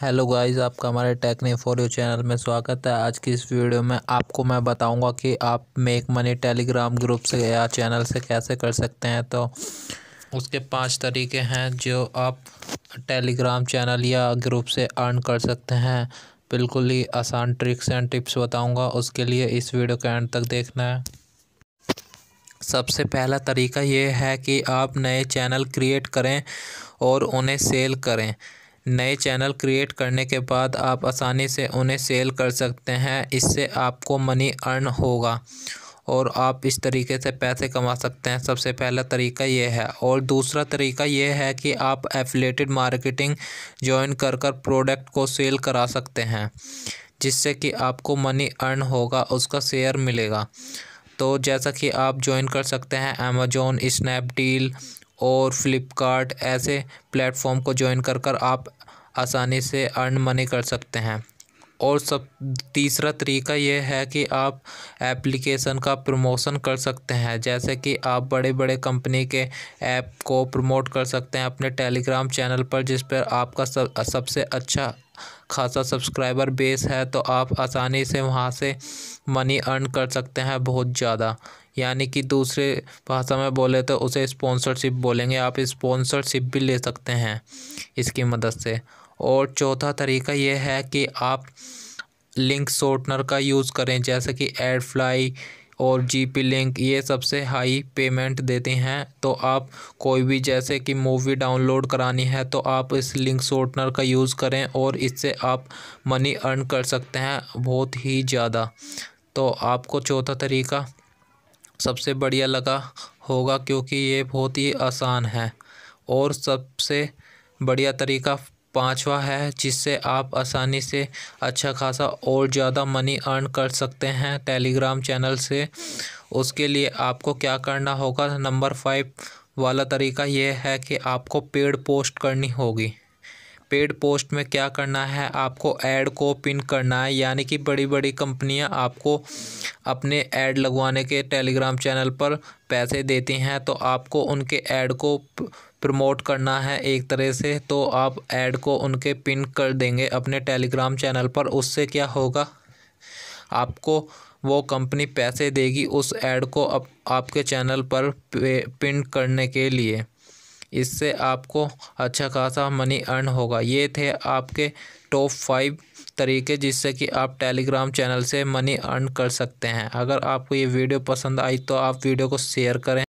hello guys आपका हमारे technique for you channel में स्वागत है आज की इस वीडियो में आपको मैं बताऊंगा कि आप मेक मनी टेलीग्राम ग्रुप से या चैनल से कैसे कर सकते हैं तो उसके पांच तरीके हैं जो आप टेलीग्राम चैनल या ग्रुप से अर्न कर सकते हैं बिल्कुल ही आसान ट्रिक्स एंड टिप्स बताऊँगा उसके लिए इस वीडियो के एंड तक देखना है सबसे पहला तरीका ये है कि आप नए चैनल क्रिएट करें और उन्हें सेल करें नए चैनल क्रिएट करने के बाद आप आसानी से उन्हें सेल कर सकते हैं इससे आपको मनी अर्न होगा और आप इस तरीके से पैसे कमा सकते हैं सबसे पहला तरीका ये है और दूसरा तरीका ये है कि आप एफिलेटेड मार्केटिंग ज्वाइन कर कर प्रोडक्ट को सेल करा सकते हैं जिससे कि आपको मनी अर्न होगा उसका शेयर मिलेगा तो जैसा कि आप ज्वाइन कर सकते हैं अमेजोन स्नैपडील और फ्लिपकार्ट ऐसे प्लेटफॉर्म को ज्वाइन कर कर आप आसानी से अर्न मनी कर सकते हैं और सब तीसरा तरीका यह है कि आप एप्लीकेशन का प्रमोशन कर सकते हैं जैसे कि आप बड़े बड़े कंपनी के ऐप को प्रमोट कर सकते हैं अपने टेलीग्राम चैनल पर जिस पर आपका सब सबसे अच्छा खासा सब्सक्राइबर बेस है तो आप आसानी से वहाँ से मनी अर्न कर सकते हैं बहुत ज़्यादा यानी कि दूसरे भाषा में बोले तो उसे स्पॉन्सरशिप बोलेंगे आप स्पॉन्सरशिप भी ले सकते हैं इसकी मदद से और चौथा तरीका यह है कि आप लिंक शॉर्टनर का यूज़ करें जैसे कि एड फ्लाई और जी पी लिंक ये सबसे हाई पेमेंट देते हैं तो आप कोई भी जैसे कि मूवी डाउनलोड करानी है तो आप इस लिंक शॉर्टनर का यूज़ करें और इससे आप मनी अर्न कर सकते हैं बहुत ही ज़्यादा तो आपको चौथा तरीका सबसे बढ़िया लगा होगा क्योंकि ये बहुत ही आसान है और सबसे बढ़िया तरीका पाँचवा है जिससे आप आसानी से अच्छा खासा और ज़्यादा मनी अर्न कर सकते हैं टेलीग्राम चैनल से उसके लिए आपको क्या करना होगा नंबर फाइव वाला तरीका यह है कि आपको पेड पोस्ट करनी होगी पेड पोस्ट में क्या करना है आपको ऐड को पिन करना है यानी कि बड़ी बड़ी कंपनियां आपको अपने ऐड लगवाने के टेलीग्राम चैनल पर पैसे देती हैं तो आपको उनके ऐड को प्रमोट करना है एक तरह से तो आप ऐड को उनके पिन कर देंगे अपने टेलीग्राम चैनल पर उससे क्या होगा आपको वो कंपनी पैसे देगी उस ऐड को अप, आपके चैनल पर पिन करने के लिए इससे आपको अच्छा खासा मनी अर्न होगा ये थे आपके टॉप फाइव तरीके जिससे कि आप टेलीग्राम चैनल से मनी अर्न कर सकते हैं अगर आपको ये वीडियो पसंद आई तो आप वीडियो को शेयर करें